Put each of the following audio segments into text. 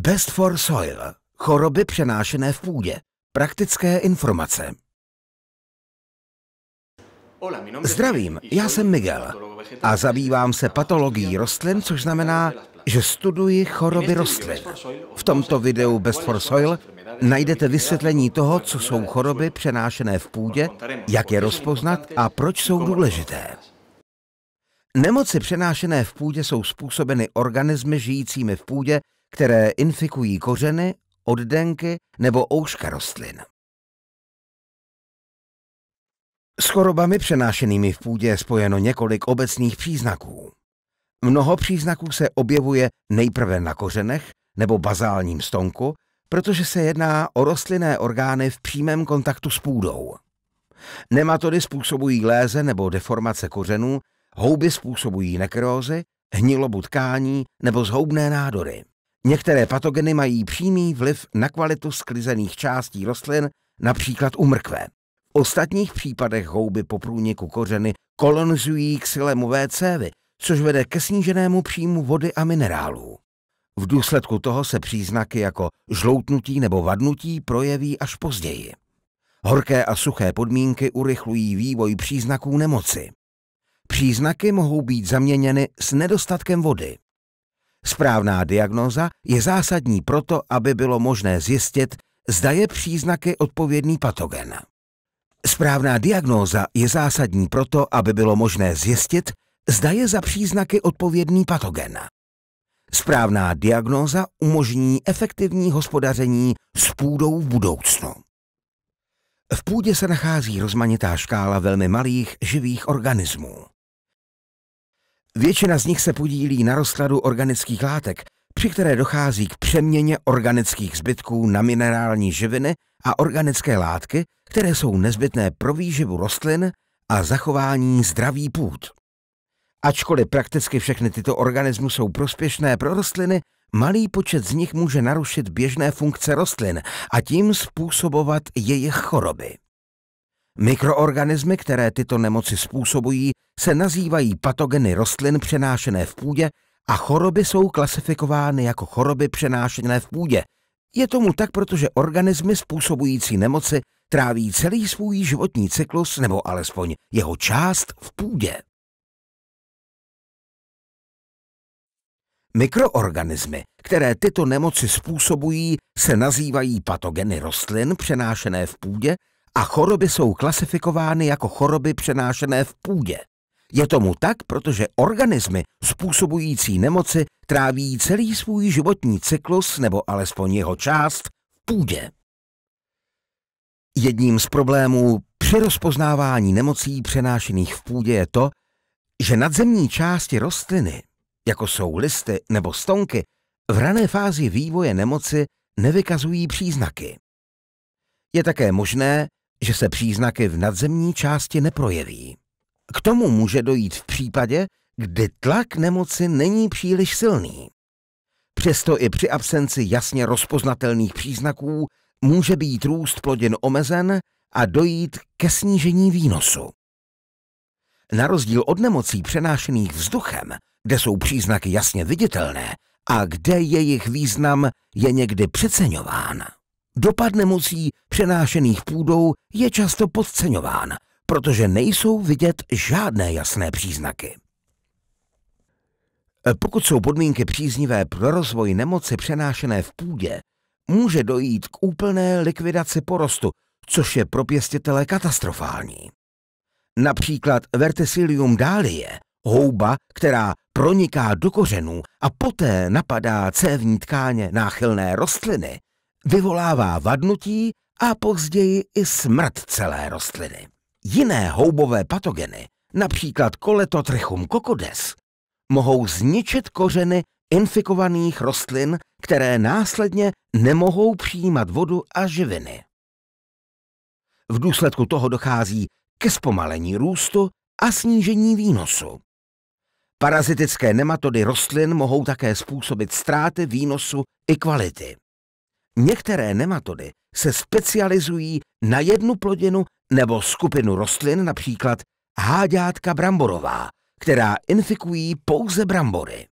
Best for Soil. Choroby přenášené v půdě. Praktické informace. Zdravím, já jsem Miguel a zabývám se patologií rostlin, což znamená, že studuji choroby rostlin. V tomto videu Best for Soil najdete vysvětlení toho, co jsou choroby přenášené v půdě, jak je rozpoznat a proč jsou důležité. Nemoci přenášené v půdě jsou způsobeny organismy žijícími v půdě, které infikují kořeny, oddenky nebo ouška rostlin. S chorobami přenášenými v půdě je spojeno několik obecných příznaků. Mnoho příznaků se objevuje nejprve na kořenech nebo bazálním stonku, protože se jedná o rostlinné orgány v přímém kontaktu s půdou. Nematody způsobují léze nebo deformace kořenů, houby způsobují nekrózy, hnilobu tkání nebo zhoubné nádory. Některé patogeny mají přímý vliv na kvalitu sklizených částí rostlin, například u mrkve. V ostatních případech houby po průniku kořeny kolonizují xylemové cévy, což vede ke sníženému příjmu vody a minerálů. V důsledku toho se příznaky jako žloutnutí nebo vadnutí projeví až později. Horké a suché podmínky urychlují vývoj příznaků nemoci. Příznaky mohou být zaměněny s nedostatkem vody. Správná diagnóza je zásadní proto, aby bylo možné zjistit, zda je příznaky odpovědný patogen. Správná diagnóza je zásadní proto, aby bylo možné zjistit, zda je za příznaky odpovědný patogen. Správná diagnóza umožní efektivní hospodaření s půdou v budoucnu. V půdě se nachází rozmanitá škála velmi malých živých organismů. Většina z nich se podílí na rozkladu organických látek, při které dochází k přeměně organických zbytků na minerální živiny a organické látky, které jsou nezbytné pro výživu rostlin a zachování zdraví půd. Ačkoliv prakticky všechny tyto organismy jsou prospěšné pro rostliny, malý počet z nich může narušit běžné funkce rostlin a tím způsobovat jejich choroby. Mikroorganismy, které tyto nemoci způsobují, se nazývají patogeny rostlin přenášené v půdě a choroby jsou klasifikovány jako choroby přenášené v půdě. Je tomu tak, protože organismy způsobující nemoci tráví celý svůj životní cyklus nebo alespoň jeho část v půdě. Mikroorganismy, které tyto nemoci způsobují, se nazývají patogeny rostlin přenášené v půdě a choroby jsou klasifikovány jako choroby přenášené v půdě. Je tomu tak, protože organismy způsobující nemoci tráví celý svůj životní cyklus nebo alespoň jeho část v půdě. Jedním z problémů při rozpoznávání nemocí přenášených v půdě je to, že nadzemní části rostliny, jako jsou listy nebo stonky, v rané fázi vývoje nemoci nevykazují příznaky. Je také možné, že se příznaky v nadzemní části neprojeví. K tomu může dojít v případě, kdy tlak nemoci není příliš silný. Přesto i při absenci jasně rozpoznatelných příznaků může být růst plodin omezen a dojít ke snížení výnosu. Na rozdíl od nemocí přenášených vzduchem, kde jsou příznaky jasně viditelné a kde jejich význam je někdy přeceňován, dopad nemocí přenášených půdou je často podceňován, protože nejsou vidět žádné jasné příznaky. E, pokud jsou podmínky příznivé pro rozvoj nemoci přenášené v půdě, může dojít k úplné likvidaci porostu, což je pro pěstitele katastrofální. Například Verticillium dálie, houba, která proniká do kořenů a poté napadá cévní tkáně náchylné rostliny, vyvolává vadnutí a později i smrt celé rostliny. Jiné houbové patogeny, například koletotrichum kokodes, mohou zničit kořeny infikovaných rostlin, které následně nemohou přijímat vodu a živiny. V důsledku toho dochází ke zpomalení růstu a snížení výnosu. Parazitické nematody rostlin mohou také způsobit ztráty výnosu i kvality. Některé nematody se specializují na jednu plodinu nebo skupinu rostlin, například háďátka bramborová, která infikují pouze brambory.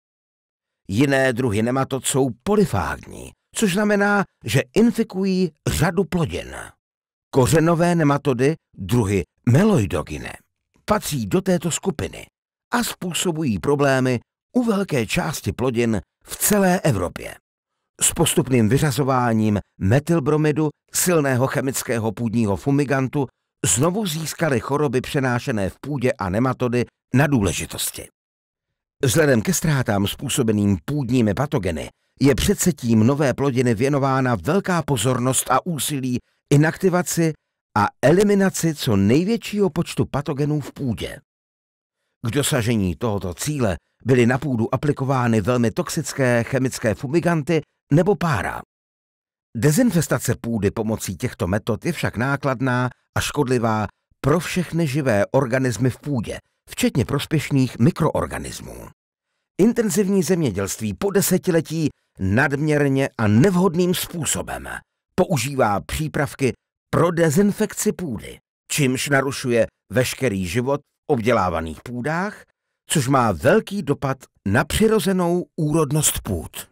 Jiné druhy nematod jsou polyfágní, což znamená, že infikují řadu plodin. Kořenové nematody, druhy meloidogine, patří do této skupiny a způsobují problémy u velké části plodin v celé Evropě s postupným vyřazováním metylbromidu, silného chemického půdního fumigantu, znovu získaly choroby přenášené v půdě a nematody na důležitosti. Vzhledem ke ztrátám způsobeným půdními patogeny je tím nové plodiny věnována velká pozornost a úsilí inaktivaci a eliminaci co největšího počtu patogenů v půdě. K dosažení tohoto cíle byly na půdu aplikovány velmi toxické chemické fumiganty nebo pára. Dezinfestace půdy pomocí těchto metod je však nákladná a škodlivá pro všechny živé organismy v půdě, včetně prospěšných mikroorganismů. Intenzivní zemědělství po desetiletí nadměrně a nevhodným způsobem používá přípravky pro dezinfekci půdy, čímž narušuje veškerý život v obdělávaných půdách což má velký dopad na přirozenou úrodnost půd.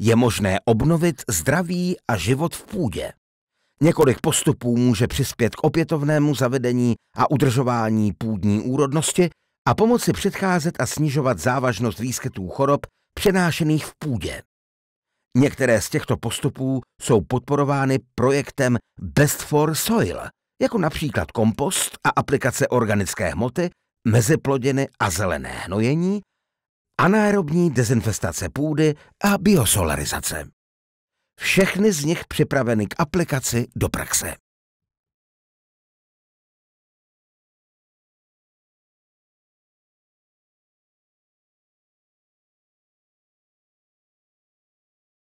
Je možné obnovit zdraví a život v půdě. Několik postupů může přispět k opětovnému zavedení a udržování půdní úrodnosti a pomoci předcházet a snižovat závažnost výskytů chorob přenášených v půdě. Některé z těchto postupů jsou podporovány projektem Best for Soil, jako například kompost a aplikace organické hmoty meziplodiny a zelené hnojení, anaerobní dezinfestace půdy a biosolarizace. Všechny z nich připraveny k aplikaci do praxe.